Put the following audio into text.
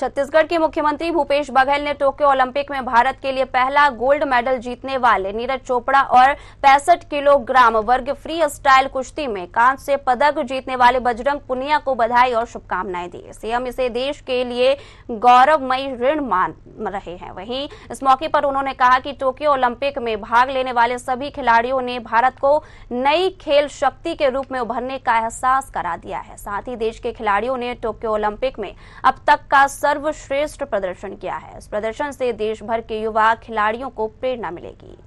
छत्तीसगढ़ के मुख्यमंत्री भूपेश बघेल ने टोक्यो ओलंपिक में भारत के लिए पहला गोल्ड मेडल जीतने वाले नीरज चोपड़ा और पैंसठ किलोग्राम वर्ग फ्री स्टाइल कुश्ती में कांच से पदक जीतने वाले बजरंग पुनिया को बधाई और शुभकामनाएं दी सीएम इसे देश के लिए गौरवमयी ऋण मान रहे हैं वहीं इस मौके पर उन्होंने कहा कि टोक्यो ओलंपिक में भाग लेने वाले सभी खिलाड़ियों ने भारत को नई खेल शक्ति के रूप में उभरने का एहसास करा दिया है साथ ही देश के खिलाड़ियों ने टोक्यो ओलंपिक में अब तक का सर्वश्रेष्ठ प्रदर्शन किया है इस प्रदर्शन से देश भर के युवा खिलाड़ियों को प्रेरणा मिलेगी